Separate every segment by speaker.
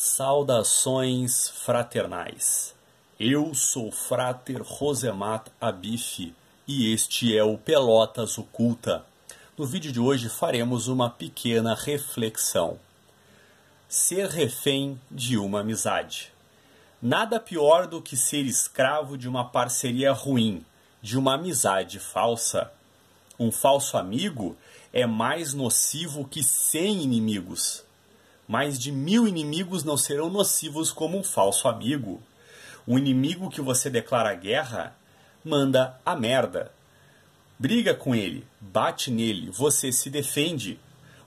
Speaker 1: Saudações fraternais. Eu sou o Frater Rosemat Abife e este é o Pelotas Oculta. No vídeo de hoje faremos uma pequena reflexão. Ser refém de uma amizade. Nada pior do que ser escravo de uma parceria ruim, de uma amizade falsa. Um falso amigo é mais nocivo que cem inimigos mais de mil inimigos não serão nocivos como um falso amigo. O inimigo que você declara guerra manda a merda. Briga com ele, bate nele, você se defende.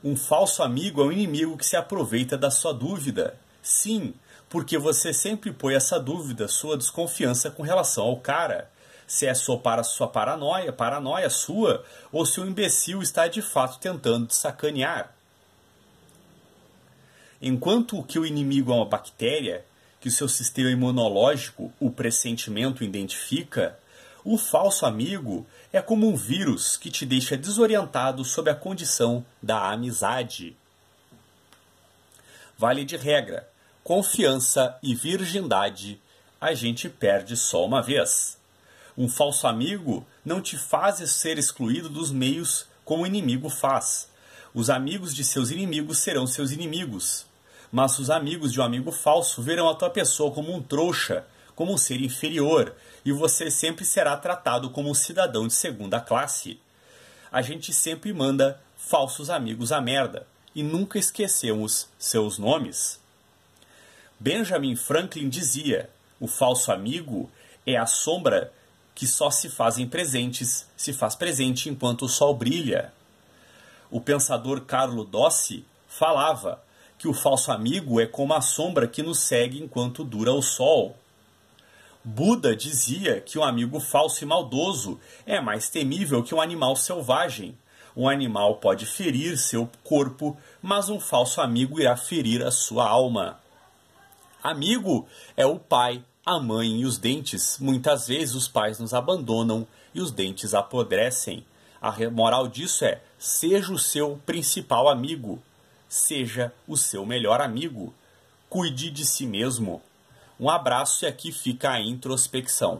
Speaker 1: Um falso amigo é um inimigo que se aproveita da sua dúvida. Sim, porque você sempre põe essa dúvida, sua desconfiança com relação ao cara. Se é só para sua paranoia, paranoia sua, ou se o imbecil está de fato tentando te sacanear. Enquanto que o inimigo é uma bactéria, que o seu sistema imunológico, o pressentimento, identifica, o falso amigo é como um vírus que te deixa desorientado sob a condição da amizade. Vale de regra: confiança e virgindade a gente perde só uma vez. Um falso amigo não te faz ser excluído dos meios como o inimigo faz. Os amigos de seus inimigos serão seus inimigos. Mas os amigos de um amigo falso verão a tua pessoa como um trouxa, como um ser inferior, e você sempre será tratado como um cidadão de segunda classe. A gente sempre manda falsos amigos à merda e nunca esquecemos seus nomes. Benjamin Franklin dizia: o falso amigo é a sombra que só se fazem presentes, se faz presente enquanto o sol brilha. O pensador Carlo Dossi falava: que o falso amigo é como a sombra que nos segue enquanto dura o sol. Buda dizia que um amigo falso e maldoso é mais temível que um animal selvagem. Um animal pode ferir seu corpo, mas um falso amigo irá ferir a sua alma. Amigo é o pai, a mãe e os dentes. Muitas vezes os pais nos abandonam e os dentes apodrecem. A moral disso é: seja o seu principal amigo. Seja o seu melhor amigo. Cuide de si mesmo. Um abraço e aqui fica a introspecção.